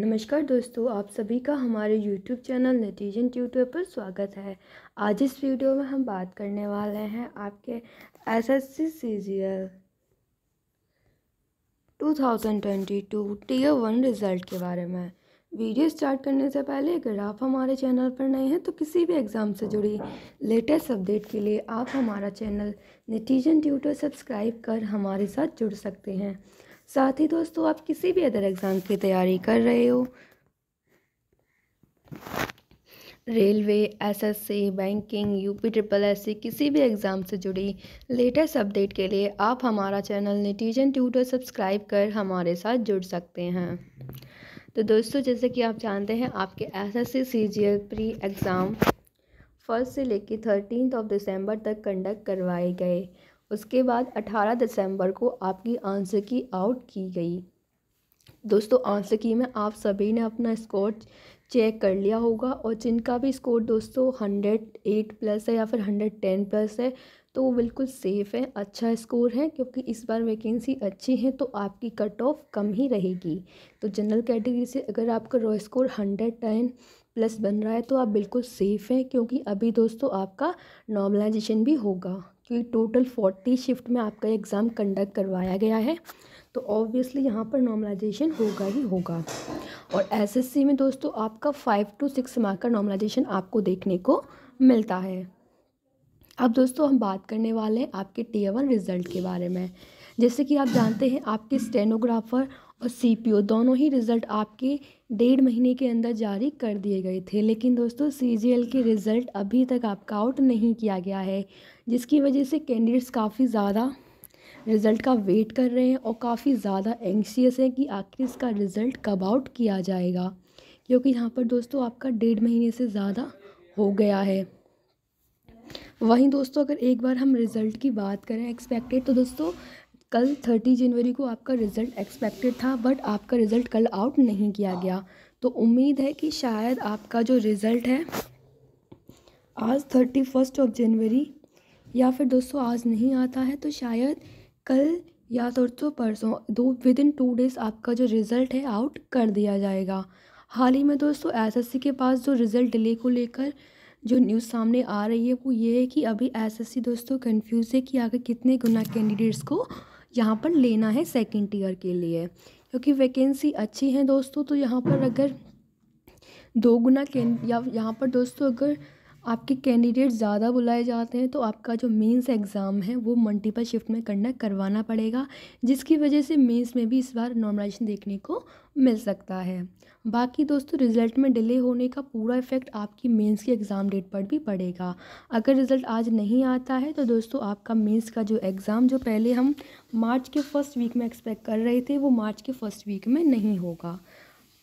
नमस्कार दोस्तों आप सभी का हमारे YouTube चैनल नतीजन ट्यूटर पर स्वागत है आज इस वीडियो में हम बात करने वाले हैं आपके S S C CGL 2022 tier one result के बारे में वीडियो स्टार्ट करने से पहले अगर आप हमारे चैनल पर नए हैं तो किसी भी एग्ज़ाम से जुड़ी लेटेस्ट अपडेट के लिए आप हमारा चैनल नतीजन ट्यूटर सब्सक्राइब कर हमारे साथ जुड़ सकते हैं साथ ही दोस्तों आप किसी भी अदर एग्ज़ाम की तैयारी कर रहे हो railway SSC, banking UP triple S किसी भी एग्ज़ाम से जुड़ी लेटेस्ट अपडेट के लिए आप हमारा चैनल नेटिजन ट्यूटर सब्सक्राइब कर हमारे साथ जुड़ सकते हैं तो दोस्तों जैसे कि आप जानते हैं आपके SSC CGL pre exam first से लेकर थर्टीन ऑफ दिसंबर तक कंडक्ट करवाए गए उसके बाद 18 दिसंबर को आपकी आंसर की आउट की गई दोस्तों आंसर की में आप सभी ने अपना स्कोर चेक कर लिया होगा और जिनका भी स्कोर दोस्तों हंड्रेड एट प्लस है या फिर हंड्रेड टेन प्लस है तो वो बिल्कुल सेफ़ है अच्छा स्कोर है क्योंकि इस बार वैकेंसी अच्छी है तो आपकी कट ऑफ कम ही रहेगी तो जनरल कैटेगरी से अगर आपका raw score hundred ten plus बन रहा है तो आप बिल्कुल सेफ़ हैं क्योंकि अभी दोस्तों आपका नॉर्मलाइजेशन भी होगा कि टोटल फोर्टी शिफ्ट में आपका एग्ज़ाम कंडक्ट करवाया गया है तो ऑब्वियसली यहाँ पर नॉर्मलाइजेशन होगा ही होगा और एसएससी में दोस्तों आपका फाइव टू सिक्स मार्क का नॉर्मलाइजेशन आपको देखने को मिलता है अब दोस्तों हम बात करने वाले हैं आपके टी वन रिज़ल्ट के बारे में जैसे कि आप जानते हैं आपके स्टेनोग्राफ़र और सी पी ओ दोनों ही रिज़ल्ट आपके डेढ़ महीने के अंदर जारी कर दिए गए थे लेकिन दोस्तों सी जी एल के रिज़ल्ट अभी तक आपका आउट नहीं किया गया है जिसकी वजह से कैंडिडेट्स काफ़ी ज़्यादा रिज़ल्ट का वेट कर रहे हैं और काफ़ी ज़्यादा एंशियस हैं कि आखिर इसका रिज़ल्ट कब आउट किया जाएगा क्योंकि यहाँ पर दोस्तों आपका डेढ़ महीने से ज़्यादा हो गया है वहीं दोस्तों अगर एक बार हम रिज़ल्ट की बात करें एक्सपेक्टेड तो दोस्तों कल थर्टी जनवरी को आपका रिज़ल्ट एक्सपेक्टेड था बट आपका रिज़ल्ट कल आउट नहीं किया गया तो उम्मीद है कि शायद आपका जो रिज़ल्ट है आज थर्टी फर्स्ट ऑफ जनवरी या फिर दोस्तों आज नहीं आता है तो शायद कल या तो दोस्तों परसों दो विद इन टू डेज़ आपका जो रिज़ल्ट है आउट कर दिया जाएगा हाल ही में दोस्तों एसएससी के पास जो रिज़ल्ट डिले को लेकर जो न्यूज़ सामने आ रही है वो ये है कि अभी एसएससी दोस्तों कंफ्यूज है कि आगे कितने गुना कैंडिडेट्स को यहाँ पर लेना है सेकेंड ईयर के लिए क्योंकि वैकेंसी अच्छी है दोस्तों तो यहाँ पर अगर दो गुना या यहाँ पर दोस्तों अगर आपके कैंडिडेट ज़्यादा बुलाए जाते हैं तो आपका जो मेंस एग्ज़ाम है वो मल्टीपल शिफ्ट में करना करवाना पड़ेगा जिसकी वजह से मेंस में भी इस बार नॉर्मलाइजेशन देखने को मिल सकता है बाकी दोस्तों रिज़ल्ट में डिले होने का पूरा इफेक्ट आपकी मेंस की एग्ज़ाम डेट पर भी पड़ेगा अगर रिज़ल्ट आज नहीं आता है तो दोस्तों आपका मेंस का जो एग्ज़ाम जो पहले हम मार्च के फर्स्ट वीक में एक्सपेक्ट कर रहे थे वो मार्च के फर्स्ट वीक में नहीं होगा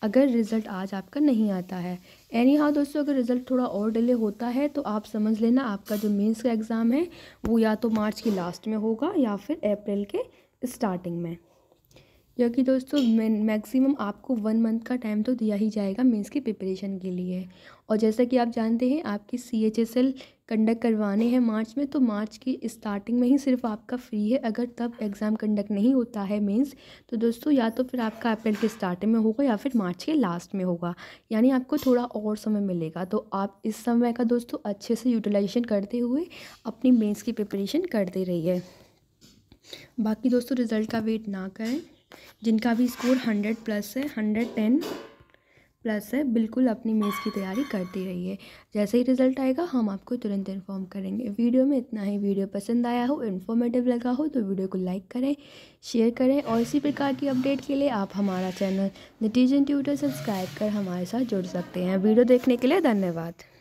अगर रिज़ल्ट आज आपका नहीं आता है एनी हाउ दोस्तों अगर रिज़ल्ट थोड़ा और डिले होता है तो आप समझ लेना आपका जो मेंस का एग्ज़ाम है वो या तो मार्च की लास्ट में होगा या फिर अप्रैल के स्टार्टिंग में क्योंकि दोस्तों मैक्सिमम आपको वन मंथ का टाइम तो दिया ही जाएगा मेंस की प्रिपरेशन के लिए और जैसा कि आप जानते हैं आपकी C H S L conduct करवाने हैं मार्च में तो मार्च की स्टार्टिंग में ही सिर्फ आपका फ्री है अगर तब एग्ज़ाम कंडक्ट नहीं होता है मेंस तो दोस्तों या तो फिर आपका अप्रैल के स्टार्टिंग में होगा या फिर मार्च के लास्ट में होगा यानी आपको थोड़ा और समय मिलेगा तो आप इस समय का दोस्तों अच्छे से यूटिलाइजेशन करते हुए अपनी मेन्स की प्रिपरेशन करते रहिए बाकी दोस्तों रिज़ल्ट का वेट ना करें जिनका भी स्कोर हंड्रेड प्लस है हंड्रेड टेन प्लस है बिल्कुल अपनी मेज़ की तैयारी करती रहिए जैसे ही रिजल्ट आएगा हम आपको तुरंत इन्फॉर्म करेंगे वीडियो में इतना ही वीडियो पसंद आया हो इन्फॉर्मेटिव लगा हो तो वीडियो को लाइक करें शेयर करें और इसी प्रकार की अपडेट के लिए आप हमारा चैनल नतीजन ट्यूटर सब्सक्राइब कर हमारे साथ जुड़ सकते हैं वीडियो देखने के लिए धन्यवाद